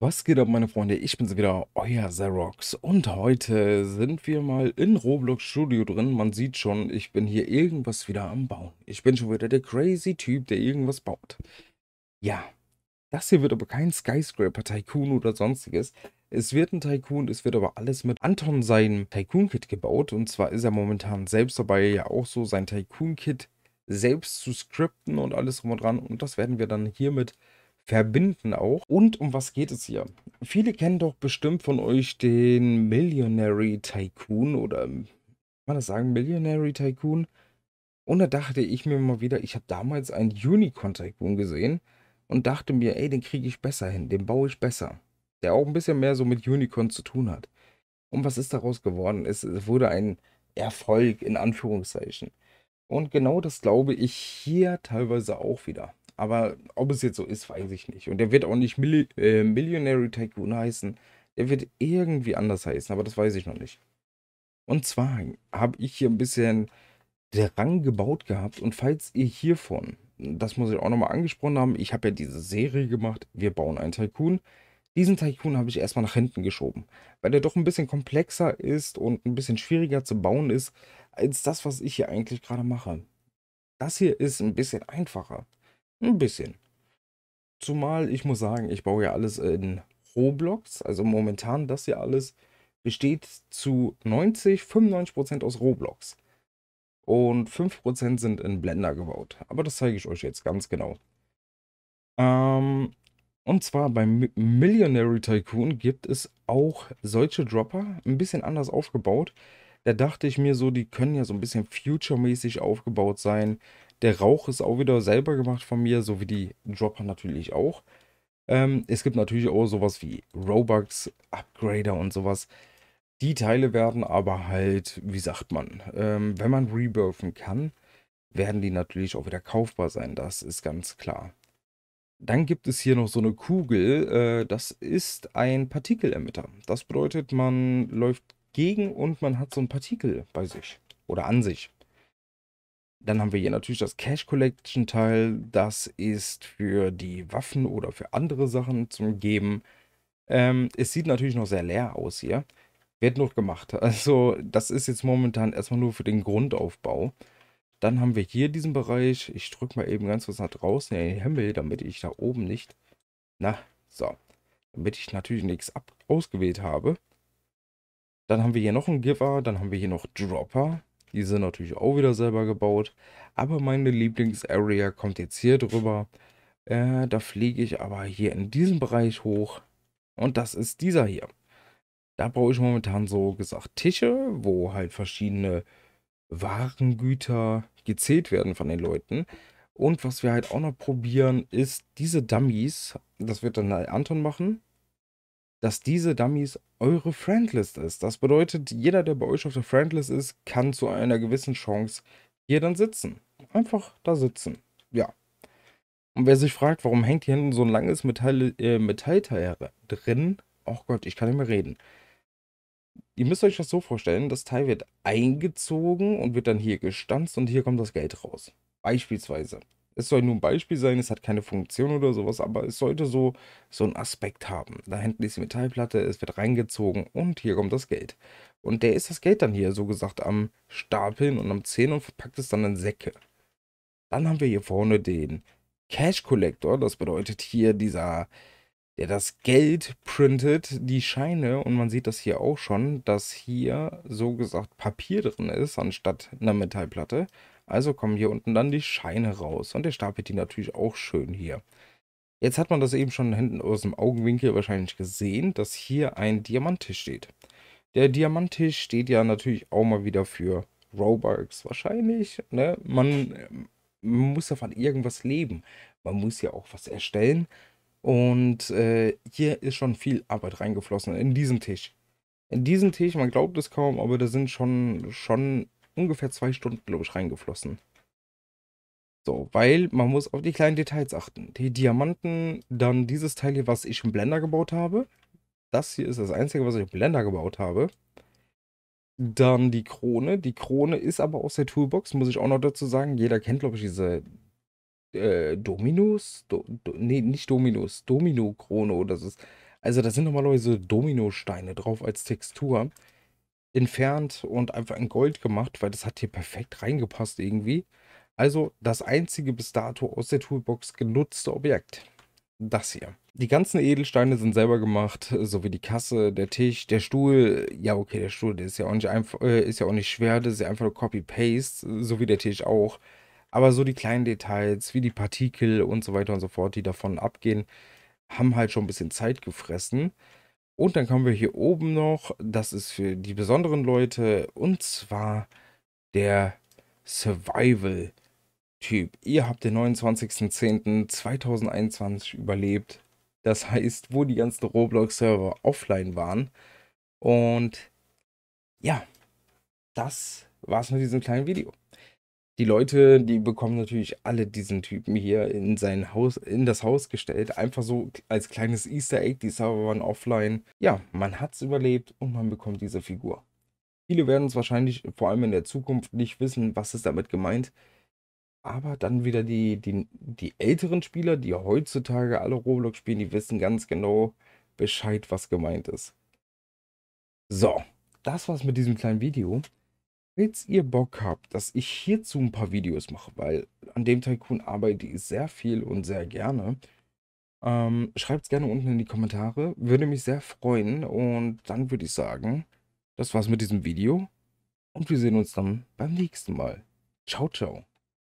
Was geht ab, meine Freunde? Ich bin's wieder, euer Xerox. Und heute sind wir mal in Roblox Studio drin. Man sieht schon, ich bin hier irgendwas wieder am Bauen. Ich bin schon wieder der crazy Typ, der irgendwas baut. Ja, das hier wird aber kein Skyscraper Tycoon oder sonstiges. Es wird ein Tycoon, es wird aber alles mit Anton sein Tycoon-Kit gebaut. Und zwar ist er momentan selbst dabei, ja auch so sein Tycoon-Kit selbst zu scripten und alles drum und dran. Und das werden wir dann hiermit verbinden auch. Und um was geht es hier? Viele kennen doch bestimmt von euch den Millionary Tycoon oder kann man das sagen, Millionary Tycoon? Und da dachte ich mir mal wieder, ich habe damals einen Unicorn Tycoon gesehen und dachte mir, ey, den kriege ich besser hin, den baue ich besser. Der auch ein bisschen mehr so mit Unicorn zu tun hat. Und was ist daraus geworden? Es wurde ein Erfolg in Anführungszeichen. Und genau das glaube ich hier teilweise auch wieder. Aber ob es jetzt so ist, weiß ich nicht. Und der wird auch nicht Milli äh, Millionary Tycoon heißen. Der wird irgendwie anders heißen, aber das weiß ich noch nicht. Und zwar habe ich hier ein bisschen der Rang gebaut gehabt. Und falls ihr hiervon, das muss ich auch nochmal angesprochen haben, ich habe ja diese Serie gemacht, wir bauen einen Tycoon. Diesen Tycoon habe ich erstmal nach hinten geschoben, weil der doch ein bisschen komplexer ist und ein bisschen schwieriger zu bauen ist, als das, was ich hier eigentlich gerade mache. Das hier ist ein bisschen einfacher. Ein bisschen. Zumal ich muss sagen, ich baue ja alles in Roblox. Also momentan das hier alles besteht zu 90, 95% Prozent aus Roblox. Und 5% sind in Blender gebaut. Aber das zeige ich euch jetzt ganz genau. Ähm, und zwar beim Millionary Tycoon gibt es auch solche Dropper, ein bisschen anders aufgebaut. Da dachte ich mir so, die können ja so ein bisschen future-mäßig aufgebaut sein. Der Rauch ist auch wieder selber gemacht von mir, so wie die Dropper natürlich auch. Ähm, es gibt natürlich auch sowas wie Robux, Upgrader und sowas. Die Teile werden aber halt, wie sagt man, ähm, wenn man rebirthen kann, werden die natürlich auch wieder kaufbar sein. Das ist ganz klar. Dann gibt es hier noch so eine Kugel. Äh, das ist ein Partikelemitter. Das bedeutet, man läuft gegen und man hat so ein Partikel bei sich oder an sich. Dann haben wir hier natürlich das Cash Collection Teil. Das ist für die Waffen oder für andere Sachen zum Geben. Ähm, es sieht natürlich noch sehr leer aus hier. Wird noch gemacht. Also das ist jetzt momentan erstmal nur für den Grundaufbau. Dann haben wir hier diesen Bereich. Ich drücke mal eben ganz kurz nach draußen in den Himmel, damit ich da oben nicht... Na, so. Damit ich natürlich nichts ab ausgewählt habe. Dann haben wir hier noch einen Giver. Dann haben wir hier noch Dropper. Die sind natürlich auch wieder selber gebaut. Aber meine Lieblingsarea kommt jetzt hier drüber. Äh, da fliege ich aber hier in diesem Bereich hoch. Und das ist dieser hier. Da brauche ich momentan so gesagt Tische, wo halt verschiedene Warengüter gezählt werden von den Leuten. Und was wir halt auch noch probieren, ist diese Dummies. Das wird dann Anton machen dass diese Dummies eure Friendlist ist. Das bedeutet, jeder, der bei euch auf der Friendlist ist, kann zu einer gewissen Chance hier dann sitzen. Einfach da sitzen. Ja. Und wer sich fragt, warum hängt hier hinten so ein langes Metall, äh, Metallteil drin? Oh Gott, ich kann nicht mehr reden. Ihr müsst euch das so vorstellen, das Teil wird eingezogen und wird dann hier gestanzt und hier kommt das Geld raus. Beispielsweise. Es soll nur ein Beispiel sein, es hat keine Funktion oder sowas, aber es sollte so, so einen Aspekt haben. Da hinten ist die Metallplatte, es wird reingezogen und hier kommt das Geld. Und der ist das Geld dann hier, so gesagt, am Stapeln und am Zehen und verpackt es dann in Säcke. Dann haben wir hier vorne den Cash Collector, das bedeutet hier dieser, der das Geld printet, die Scheine. Und man sieht das hier auch schon, dass hier so gesagt Papier drin ist, anstatt einer Metallplatte. Also kommen hier unten dann die Scheine raus. Und der stapelt die natürlich auch schön hier. Jetzt hat man das eben schon hinten aus dem Augenwinkel wahrscheinlich gesehen, dass hier ein Diamanttisch steht. Der Diamanttisch steht ja natürlich auch mal wieder für Robux wahrscheinlich. Ne? Man, man ähm, muss ja von irgendwas leben. Man muss ja auch was erstellen. Und äh, hier ist schon viel Arbeit reingeflossen in diesen Tisch. In diesen Tisch, man glaubt es kaum, aber da sind schon, schon ungefähr zwei Stunden, glaube ich, reingeflossen. So, weil man muss auf die kleinen Details achten. Die Diamanten, dann dieses Teil hier, was ich im Blender gebaut habe. Das hier ist das einzige, was ich im Blender gebaut habe. Dann die Krone. Die Krone ist aber aus der Toolbox, muss ich auch noch dazu sagen. Jeder kennt, glaube ich, diese äh, Dominos. Do, do, nee, nicht Dominos. Domino-Krone. Das ist, also da sind normalerweise Dominosteine drauf als Textur entfernt und einfach in Gold gemacht, weil das hat hier perfekt reingepasst irgendwie. Also das einzige bis dato aus der Toolbox genutzte Objekt. Das hier. Die ganzen Edelsteine sind selber gemacht, sowie die Kasse, der Tisch, der Stuhl. Ja, okay, der Stuhl, der ist ja auch nicht einfach, äh, ist ja auch nicht schwer, das ist ja einfach nur Copy-Paste, so wie der Tisch auch. Aber so die kleinen Details, wie die Partikel und so weiter und so fort, die davon abgehen, haben halt schon ein bisschen Zeit gefressen. Und dann kommen wir hier oben noch, das ist für die besonderen Leute, und zwar der Survival-Typ. Ihr habt den 29.10.2021 überlebt. Das heißt, wo die ganzen Roblox-Server offline waren. Und ja, das war's mit diesem kleinen Video die Leute, die bekommen natürlich alle diesen Typen hier in sein Haus, in das Haus gestellt. Einfach so als kleines Easter Egg. Die Server waren offline. Ja, man hat es überlebt und man bekommt diese Figur. Viele werden es wahrscheinlich, vor allem in der Zukunft, nicht wissen, was ist damit gemeint. Aber dann wieder die, die, die älteren Spieler, die heutzutage alle Roblox spielen, die wissen ganz genau Bescheid, was gemeint ist. So, das war's mit diesem kleinen Video. Falls ihr Bock habt, dass ich hierzu ein paar Videos mache, weil an dem Tycoon arbeite ich sehr viel und sehr gerne, ähm, schreibt es gerne unten in die Kommentare. Würde mich sehr freuen. Und dann würde ich sagen, das war's mit diesem Video. Und wir sehen uns dann beim nächsten Mal. Ciao, ciao.